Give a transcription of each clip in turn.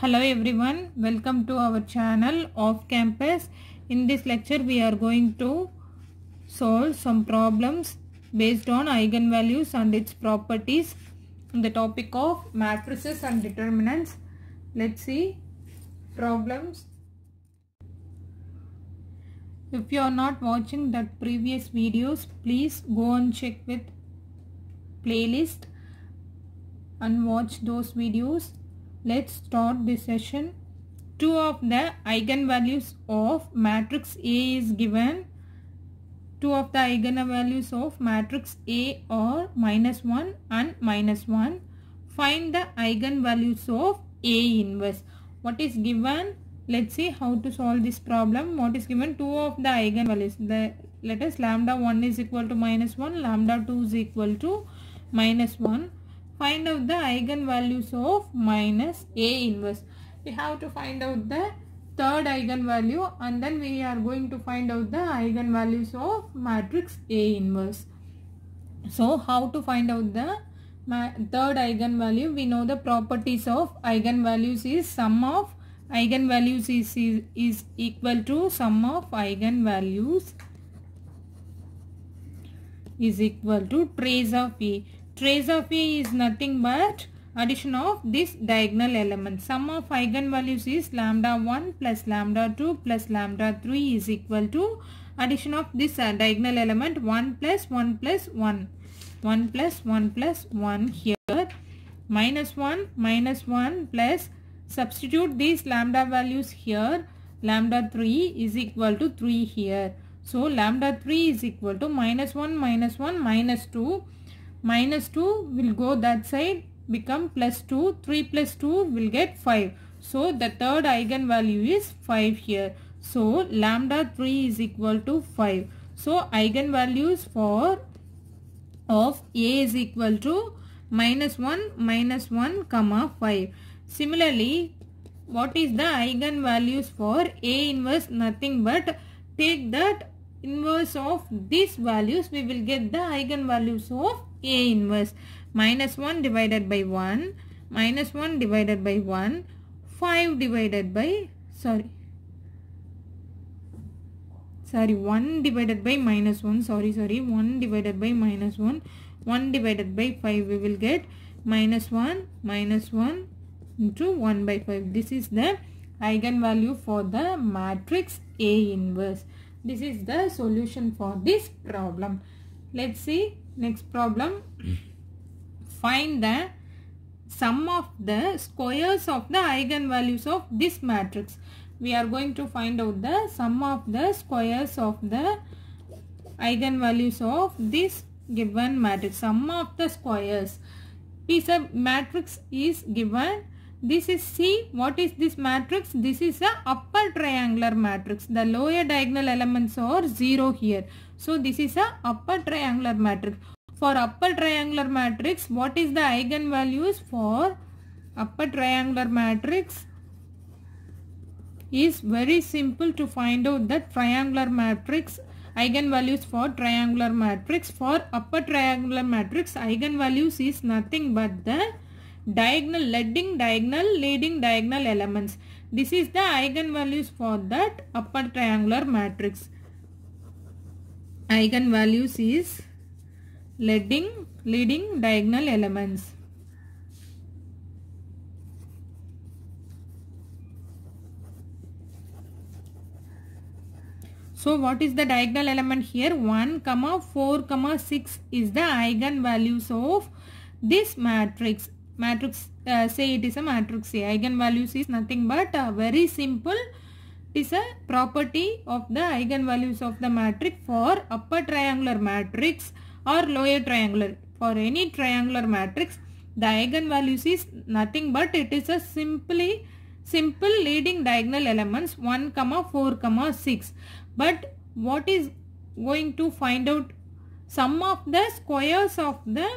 hello everyone welcome to our channel off campus in this lecture we are going to solve some problems based on eigenvalues and its properties in the topic of matrices and determinants let's see problems if you are not watching that previous videos please go and check with playlist and watch those videos let's start the session two of the eigenvalues of matrix A is given two of the eigenvalues of matrix A are minus 1 and minus 1 find the eigenvalues of A inverse what is given let's see how to solve this problem what is given two of the eigenvalues the let us lambda 1 is equal to minus 1 lambda 2 is equal to minus 1 find out the eigenvalues of minus A inverse. We have to find out the third eigenvalue and then we are going to find out the eigenvalues of matrix A inverse. So how to find out the third eigenvalue? We know the properties of eigenvalues is sum of eigenvalues is, is, is equal to sum of eigenvalues is equal to trace of E. Trace of A is nothing but addition of this diagonal element. Sum of eigenvalues is lambda 1 plus lambda 2 plus lambda 3 is equal to addition of this uh, diagonal element 1 plus 1 plus 1. 1 plus 1 plus 1 here. Minus 1 minus 1 plus substitute these lambda values here. Lambda 3 is equal to 3 here. So lambda 3 is equal to minus 1 minus 1 minus 2 minus 2 will go that side become plus 2 3 plus 2 will get 5 so the third eigenvalue is 5 here so lambda 3 is equal to 5 so eigenvalues for of a is equal to minus 1 minus 1 comma 5 similarly what is the eigenvalues for a inverse nothing but take that inverse of these values we will get the eigenvalues of a inverse minus 1 divided by 1 minus 1 divided by 1 5 divided by sorry sorry 1 divided by minus 1 sorry sorry 1 divided by minus 1 1 divided by 5 we will get minus 1 minus 1 into 1 by 5 this is the eigenvalue for the matrix A inverse this is the solution for this problem let's see Next problem. Find the sum of the squares of the eigenvalues of this matrix. We are going to find out the sum of the squares of the eigenvalues of this given matrix. Sum of the squares. Piece of matrix is given this is C. What is this matrix? This is a upper triangular matrix. The lower diagonal elements are 0 here. So this is a upper triangular matrix. For upper triangular matrix, what is the eigenvalues for upper triangular matrix? is very simple to find out that triangular matrix eigenvalues for triangular matrix for upper triangular matrix eigenvalues is nothing but the diagonal leading diagonal leading diagonal elements this is the eigenvalues for that upper triangular matrix eigenvalues is leading leading diagonal elements So what is the diagonal element here? 1 comma 4 comma 6 is the eigenvalues of this matrix matrix uh, say it is a matrix A. Eigenvalues is nothing but a very simple it is a property of the eigenvalues of the matrix for upper triangular matrix or lower triangular. For any triangular matrix the eigenvalues is nothing but it is a simply simple leading diagonal elements 1 comma 4 comma 6 but what is going to find out sum of the squares of the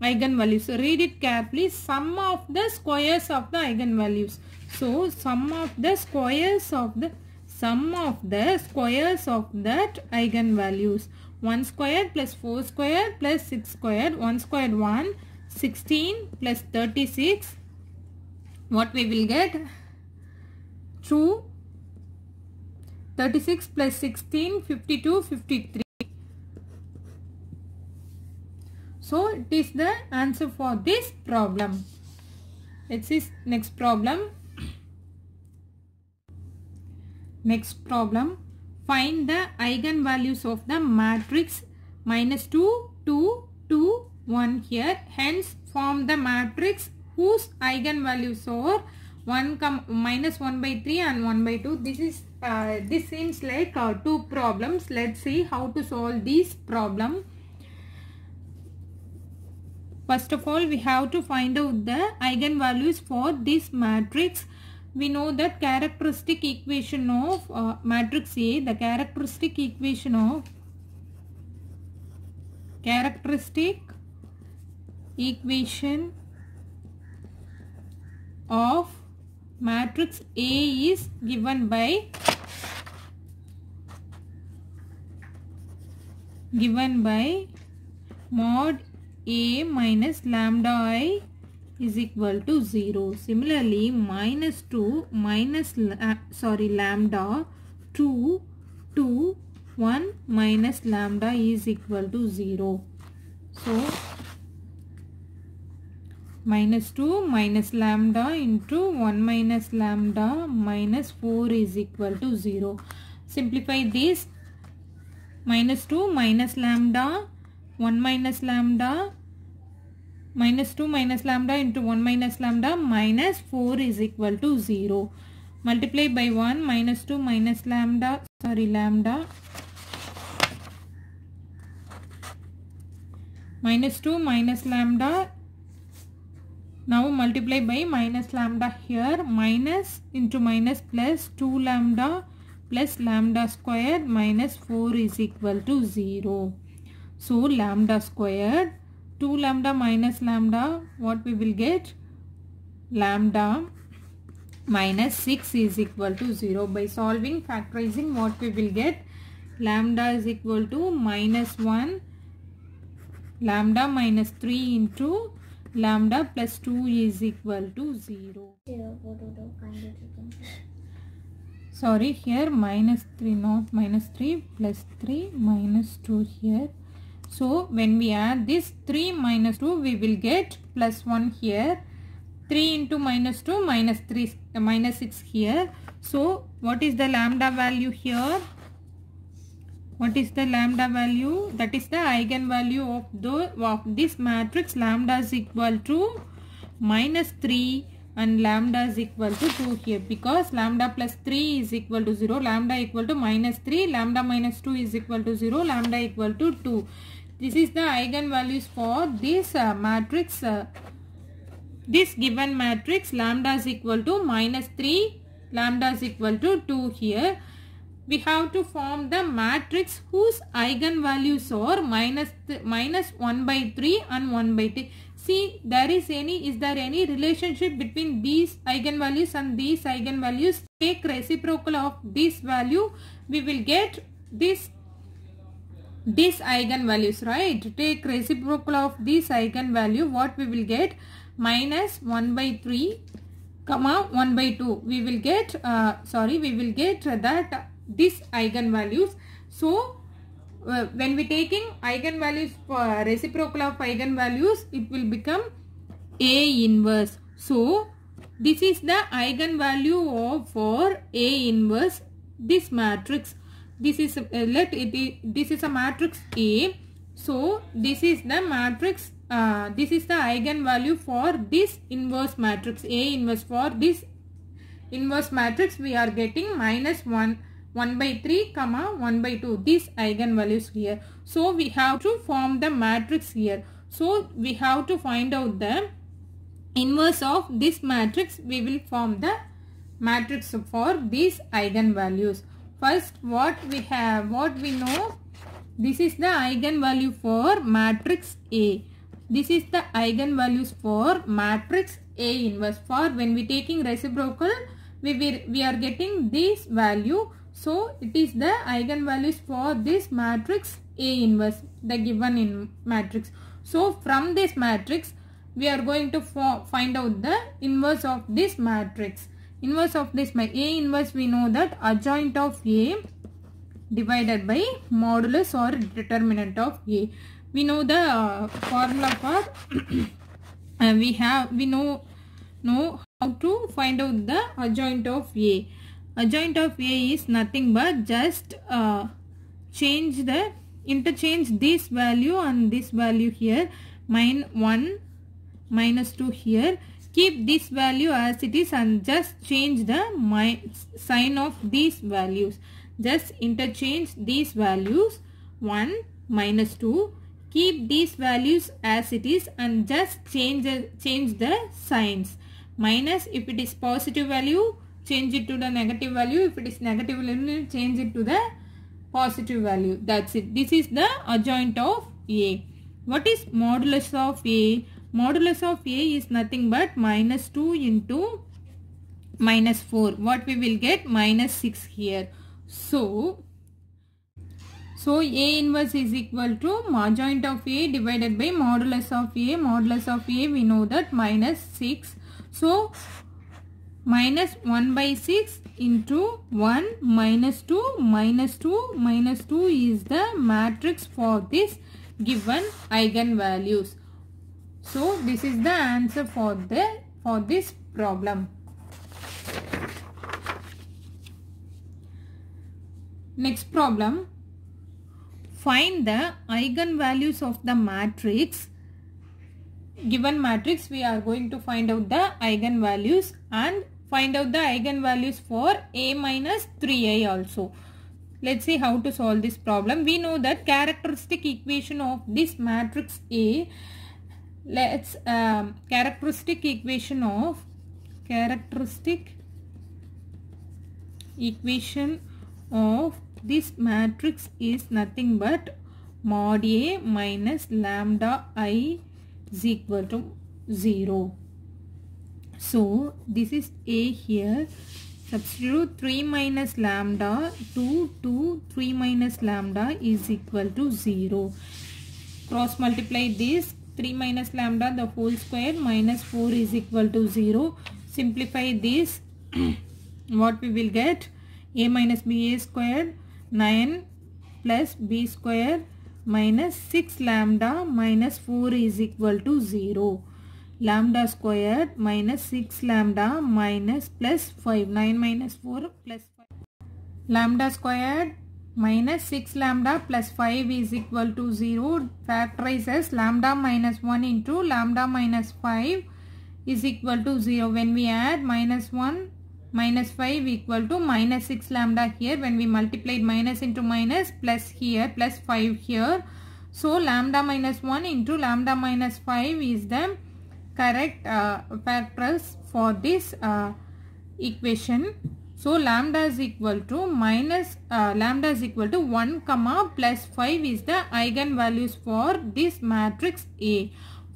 eigenvalues. So read it carefully. Sum of the squares of the eigenvalues. So sum of the squares of the sum of the squares of that eigenvalues. 1 square plus 4 square plus 6 square. 1 square 1. 16 plus 36. What we will get? 2. 36 plus 16. 52. 53. So it is the answer for this problem. Let's see next problem. Next problem. Find the eigenvalues of the matrix minus 2, 2, 2, 1 here. Hence form the matrix whose eigenvalues are 1 minus 1 by 3 and 1 by 2. This is uh, this seems like uh, two problems. Let's see how to solve these problem. First of all, we have to find out the eigenvalues for this matrix. We know that characteristic equation of uh, matrix A, the characteristic equation of characteristic equation of matrix A is given by given by mod a minus lambda i is equal to 0. Similarly, minus 2 minus uh, sorry lambda 2 2 1 minus lambda is equal to 0. So, minus 2 minus lambda into 1 minus lambda minus 4 is equal to 0. Simplify this minus 2 minus lambda 1 minus lambda minus 2 minus lambda into 1 minus lambda minus 4 is equal to 0. Multiply by 1 minus 2 minus lambda sorry lambda minus 2 minus lambda now multiply by minus lambda here minus into minus plus 2 lambda plus lambda squared minus 4 is equal to 0. So lambda squared 2 lambda minus lambda what we will get lambda minus 6 is equal to 0 by solving factorizing what we will get lambda is equal to minus 1 lambda minus 3 into lambda plus 2 is equal to 0 sorry here minus 3 not minus 3 plus 3 minus 2 here so when we add this 3 minus 2 we will get plus 1 here. 3 into minus 2 minus 3 uh, minus 6 here. So what is the lambda value here? What is the lambda value? That is the eigenvalue of, the, of this matrix lambda is equal to minus 3 and lambda is equal to 2 here because lambda plus 3 is equal to 0 lambda equal to minus 3 lambda minus 2 is equal to 0 lambda equal to 2 this is the eigenvalues for this uh, matrix. Uh, this given matrix lambda is equal to minus 3, lambda is equal to 2 here. We have to form the matrix whose eigenvalues are minus, minus 1 by 3 and 1 by 3. See, there is any, is there any relationship between these eigenvalues and these eigenvalues? Take reciprocal of this value. We will get this these eigenvalues right take reciprocal of this eigenvalue what we will get minus 1 by 3 comma 1 by 2 we will get uh, sorry we will get that this eigenvalues so uh, when we taking eigenvalues for uh, reciprocal of eigenvalues it will become a inverse so this is the eigenvalue of for a inverse this matrix this is uh, let it be, this is a matrix A. So this is the matrix. Uh, this is the eigenvalue for this inverse matrix A inverse for this inverse matrix we are getting minus 1 1 by 3 comma 1 by 2 these eigenvalues here so we have to form the matrix here so we have to find out the inverse of this matrix we will form the matrix for these eigenvalues First, what we have, what we know, this is the eigenvalue for matrix A. This is the eigenvalues for matrix A inverse. For when we taking reciprocal, we, we, we are getting this value. So, it is the eigenvalues for this matrix A inverse, the given in matrix. So, from this matrix, we are going to find out the inverse of this matrix. Inverse of this by A inverse we know that adjoint of A divided by modulus or determinant of A. We know the uh, formula for uh, we have we know know how to find out the adjoint of A. Adjoint of A is nothing but just uh, change the interchange this value and this value here mine 1 minus 2 here keep this value as it is and just change the sign of these values just interchange these values 1 minus 2 keep these values as it is and just change the, change the signs minus if it is positive value change it to the negative value if it is negative value change it to the positive value that's it this is the adjoint of a what is modulus of a modulus of A is nothing but minus 2 into minus 4. What we will get? Minus 6 here. So, so A inverse is equal to joint of A divided by modulus of A. Modulus of A we know that minus 6. So, minus 1 by 6 into 1 minus 2 minus 2 minus 2 is the matrix for this given eigenvalues. So this is the answer for the for this problem. Next problem. Find the eigenvalues of the matrix. Given matrix we are going to find out the eigenvalues and find out the eigenvalues for a minus 3a also. Let's see how to solve this problem. We know that characteristic equation of this matrix A let's um, characteristic equation of characteristic equation of this matrix is nothing but mod A minus lambda I is equal to 0. So, this is A here. Substitute 3 minus lambda 2 2 3 minus lambda is equal to 0. Cross multiply this 3 minus lambda the whole square minus 4 is equal to 0. Simplify this. what we will get? a minus b a square 9 plus b square minus 6 lambda minus 4 is equal to 0. Lambda square minus 6 lambda minus plus 5. 9 minus 4 plus 5. Lambda squared minus 6 lambda plus 5 is equal to 0 factorizes lambda minus 1 into lambda minus 5 is equal to 0 when we add minus 1 minus 5 equal to minus 6 lambda here when we multiplied minus into minus plus here plus 5 here so lambda minus 1 into lambda minus 5 is the correct uh, factors for this uh, equation so lambda is equal to minus uh, lambda is equal to 1 comma plus 5 is the eigenvalues for this matrix A.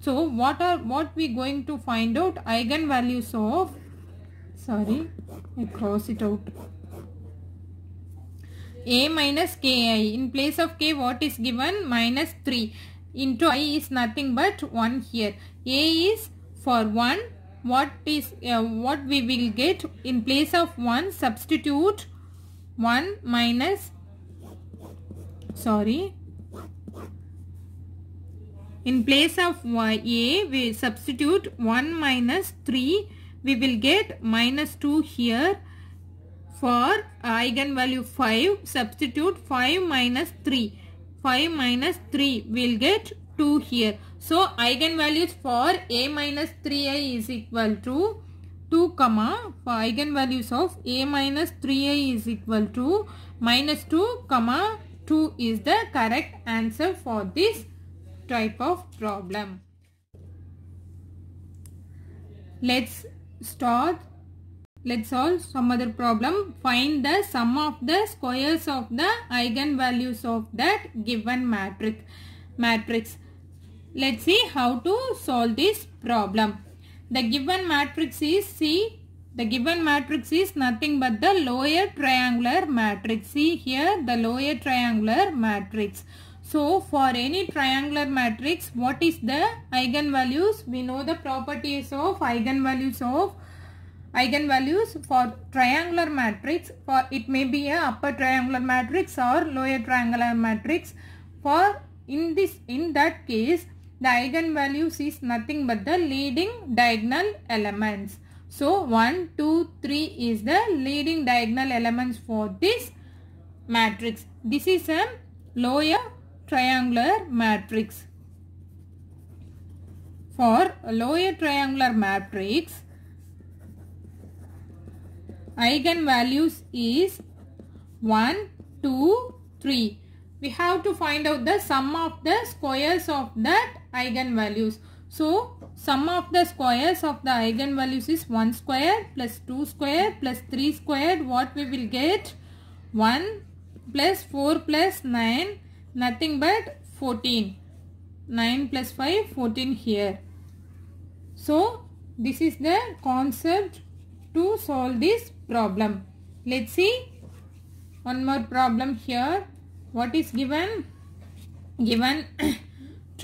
So what are what we going to find out eigenvalues of sorry I cross it out a minus ki in place of k what is given minus 3 into i is nothing but 1 here a is for 1 what is uh, what we will get in place of 1 substitute 1 minus sorry in place of y a we substitute 1 minus 3 we will get minus 2 here for eigenvalue 5 substitute 5 minus 3 5 minus 3 will get 2 here. So eigenvalues for a minus 3i is equal to 2 comma for eigenvalues of a minus 3i is equal to minus 2 comma 2 is the correct answer for this type of problem. Let's start. Let's solve some other problem. Find the sum of the squares of the eigenvalues of that given matrix. matrix. Let's see how to solve this problem. The given matrix is C. The given matrix is nothing but the lower triangular matrix. See here the lower triangular matrix. So for any triangular matrix what is the eigenvalues? We know the properties of eigenvalues of eigenvalues for triangular matrix. For it may be a upper triangular matrix or lower triangular matrix. For in this in that case the eigenvalues is nothing but the leading diagonal elements. So 1, 2, 3 is the leading diagonal elements for this matrix. This is a lower triangular matrix. For lower triangular matrix, eigenvalues is 1, 2, 3. We have to find out the sum of the squares of that eigenvalues. So, sum of the squares of the eigenvalues is 1 square plus 2 square plus 3 squared. What we will get? 1 plus 4 plus 9 nothing but 14. 9 plus 5 14 here. So, this is the concept to solve this problem. Let's see one more problem here. What is given? Given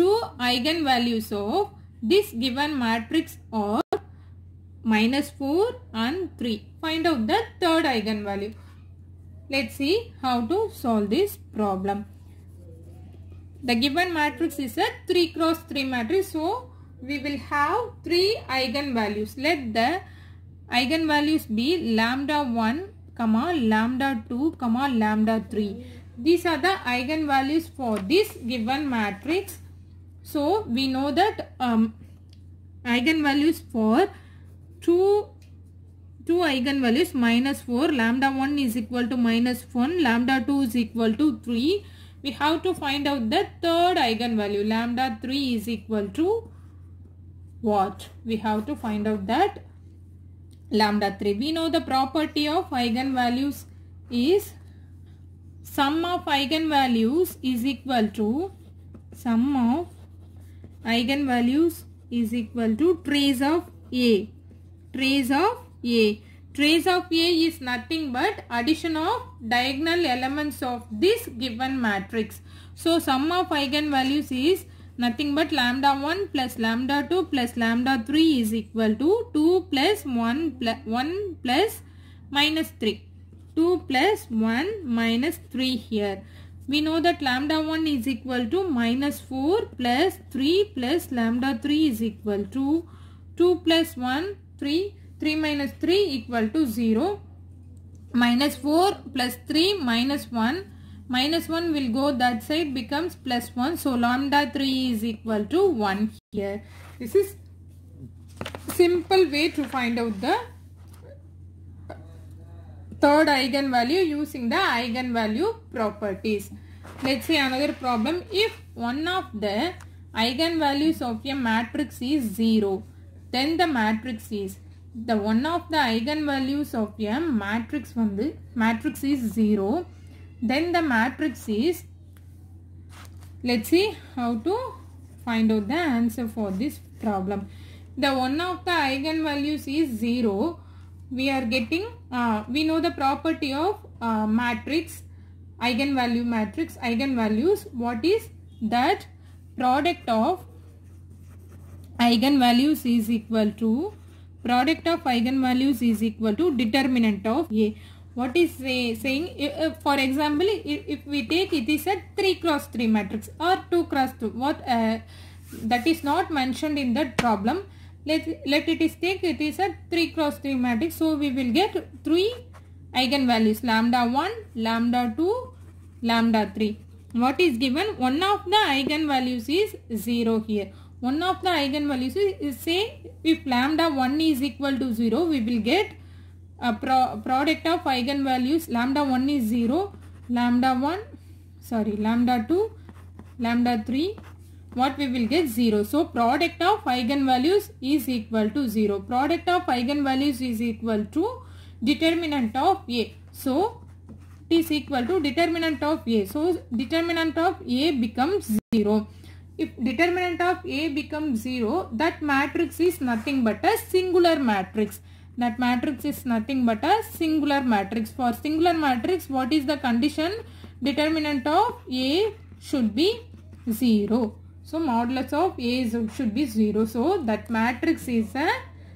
two eigenvalues of this given matrix are minus 4 and 3. Find out the third eigenvalue. Let's see how to solve this problem. The given matrix is a 3 cross 3 matrix. So, we will have 3 eigenvalues. Let the eigenvalues be lambda 1, comma lambda 2, comma lambda 3. These are the eigenvalues for this given matrix. So we know that um, eigenvalues for two two eigenvalues minus 4 lambda 1 is equal to minus 1 lambda 2 is equal to 3 we have to find out the third eigenvalue lambda 3 is equal to what we have to find out that lambda 3 we know the property of eigenvalues is sum of eigenvalues is equal to sum of eigenvalues is equal to trace of A. Trace of A. Trace of A is nothing but addition of diagonal elements of this given matrix. So sum of eigenvalues is nothing but lambda 1 plus lambda 2 plus lambda 3 is equal to 2 plus 1 plus 1 plus minus 3. 2 plus 1 minus 3 here we know that lambda 1 is equal to minus 4 plus 3 plus lambda 3 is equal to 2 plus 1 3 3 minus 3 equal to 0 minus 4 plus 3 minus 1 minus 1 will go that side becomes plus 1 so lambda 3 is equal to 1 here this is simple way to find out the third eigenvalue using the eigenvalue properties. Let's see another problem. If one of the eigenvalues of a matrix is 0, then the matrix is the one of the eigenvalues of a matrix from the matrix is 0 then the matrix is let's see how to find out the answer for this problem the one of the eigenvalues is 0 we are getting, uh, we know the property of uh, matrix, eigenvalue matrix, eigenvalues. What is that product of eigenvalues is equal to, product of eigenvalues is equal to determinant of A. What is say, saying, uh, for example, if, if, we take it is a 3 cross 3 matrix or 2 cross 2, what uh, that is not mentioned in the problem let let it is take it is a 3 cross 3 matrix so we will get three eigenvalues lambda 1 lambda 2 lambda 3 what is given one of the eigenvalues is 0 here one of the eigenvalues is, is say if lambda 1 is equal to 0 we will get a pro product of eigenvalues lambda 1 is 0 lambda 1 sorry lambda 2 lambda 3 what we will get 0. So product of eigenvalues is equal to 0. Product of eigenvalues is equal to determinant of A. So it is equal to determinant of A. So determinant of A becomes 0. If determinant of A becomes 0, that matrix is nothing but a singular matrix. That matrix is nothing but a singular matrix. For singular matrix, what is the condition? Determinant of A should be 0. So modulus of A is, should be 0. So that matrix is a,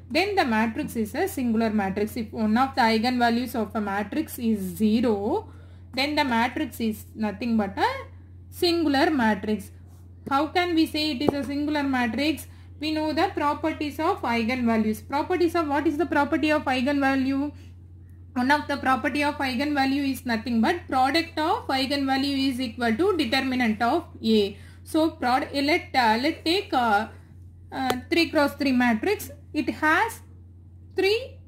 then the matrix is a singular matrix. If one of the eigenvalues of a matrix is 0, then the matrix is nothing but a singular matrix. How can we say it is a singular matrix? We know the properties of eigenvalues. Properties of what is the property of eigenvalue? one of the property of eigenvalue is nothing but product of eigenvalue is equal to determinant of A. So prod eh, let uh, let take a uh, uh, three cross three matrix. It has three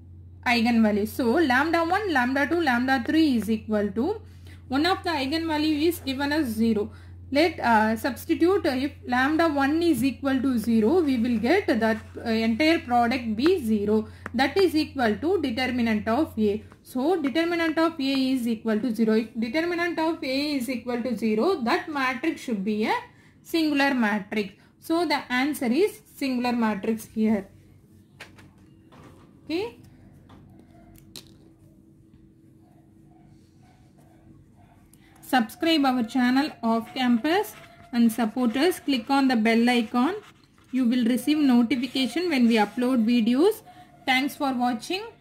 eigenvalues. So lambda one, lambda two, lambda three is equal to one of the eigenvalue is given as zero. Let uh, substitute if lambda 1 is equal to 0, we will get that uh, entire product be 0. That is equal to determinant of A. So, determinant of A is equal to 0. If determinant of A is equal to 0, that matrix should be a singular matrix. So the answer is singular matrix here. Okay. Subscribe our channel of campus and support us. Click on the bell icon. You will receive notification when we upload videos. Thanks for watching.